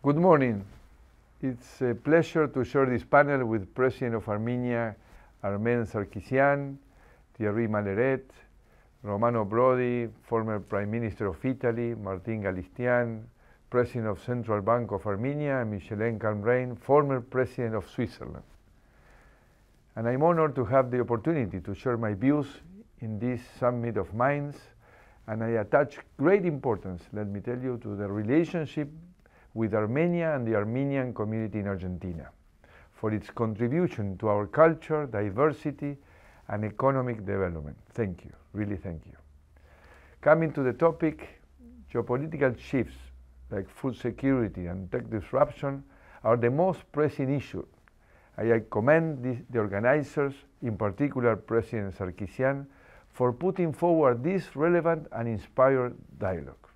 Good morning. It's a pleasure to share this panel with President of Armenia, Armen Sarkisian, Thierry Maleret, Romano Brodi, former Prime Minister of Italy, Martin Galistian, President of Central Bank of Armenia, and Michelin Calmrain, former President of Switzerland. And I'm honored to have the opportunity to share my views in this summit of minds, and I attach great importance, let me tell you, to the relationship with Armenia and the Armenian community in Argentina for its contribution to our culture, diversity, and economic development. Thank you, really thank you. Coming to the topic, geopolitical shifts like food security and tech disruption are the most pressing issue. I commend this, the organizers, in particular President Sarkisian, for putting forward this relevant and inspired dialogue.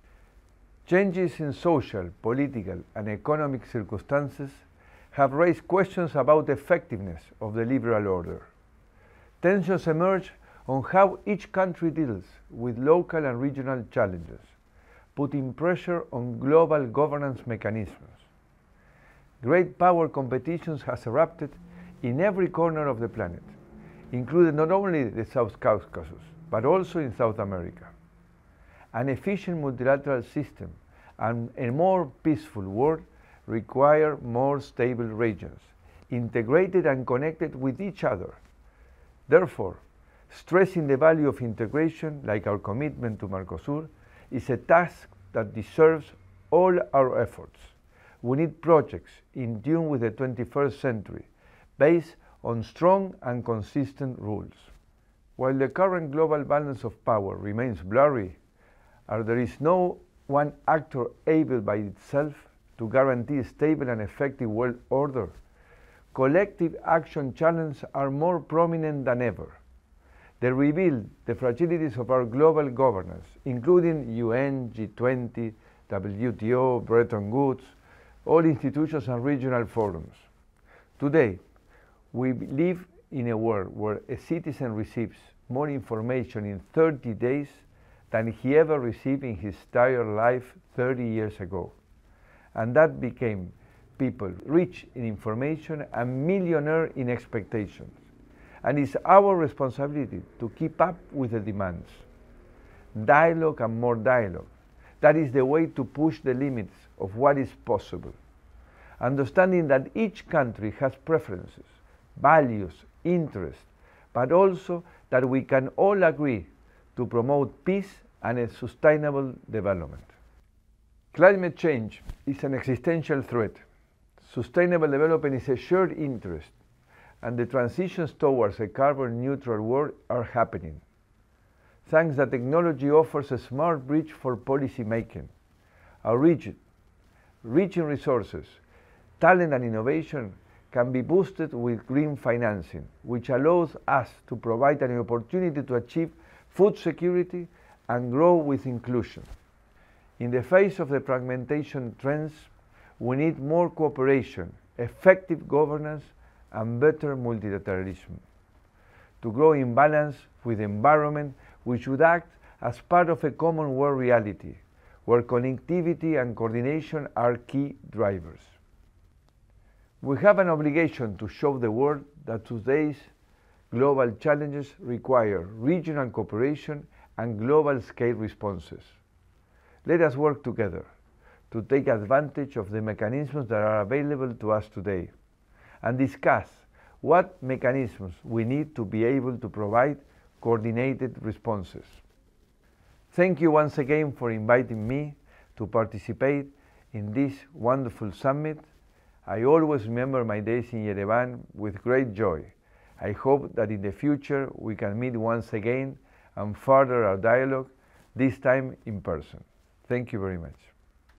Changes in social, political, and economic circumstances have raised questions about the effectiveness of the liberal order. Tensions emerge on how each country deals with local and regional challenges, putting pressure on global governance mechanisms. Great power competitions has erupted in every corner of the planet, including not only the South Caucasus, but also in South America. An efficient multilateral system and a more peaceful world require more stable regions, integrated and connected with each other. Therefore, stressing the value of integration, like our commitment to Mercosur, is a task that deserves all our efforts. We need projects in tune with the 21st century, based on strong and consistent rules. While the current global balance of power remains blurry as there is no one actor able by itself to guarantee stable and effective world order, collective action challenges are more prominent than ever. They reveal the fragilities of our global governance, including UN, G20, WTO, Bretton Woods, all institutions and regional forums. Today, we live in a world where a citizen receives more information in 30 days than he ever received in his entire life 30 years ago. And that became people rich in information and millionaire in expectations. And it's our responsibility to keep up with the demands. Dialogue and more dialogue. That is the way to push the limits of what is possible. Understanding that each country has preferences, values, interests, but also that we can all agree to promote peace and a sustainable development. Climate change is an existential threat. Sustainable development is a shared interest, and the transitions towards a carbon neutral world are happening. Thanks that technology offers a smart bridge for policy making. Our region, rich in resources, talent and innovation can be boosted with green financing, which allows us to provide an opportunity to achieve food security, and grow with inclusion. In the face of the fragmentation trends, we need more cooperation, effective governance, and better multilateralism. To grow in balance with the environment, we should act as part of a common world reality, where connectivity and coordination are key drivers. We have an obligation to show the world that today's global challenges require regional cooperation and global scale responses. Let us work together to take advantage of the mechanisms that are available to us today and discuss what mechanisms we need to be able to provide coordinated responses. Thank you once again for inviting me to participate in this wonderful summit. I always remember my days in Yerevan with great joy. I hope that in the future we can meet once again and further our dialogue, this time in person. Thank you very much.